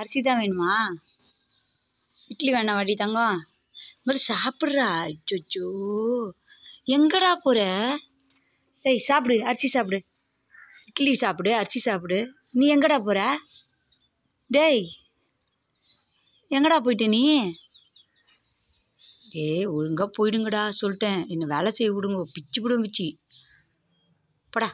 அரிசி தான் வேணுமா இட்லி வேணாம் வாடி தங்கம் முதல்ல சாப்பிட்றா அச்சோச்சோ எங்கடா போகிற சரி சாப்பிடு அரிசி சாப்பிடு இட்லி சாப்பிடு அரிசி சாப்பிடு நீ எங்கடா போகிற டேய் எங்கடா போயிட்ட நீ டே ஒழுங்காக போயிடுங்கடா சொல்லிட்டேன் என்னை வேலை செய்ய விடுங்க பிச்சு விடும் பிச்சு படா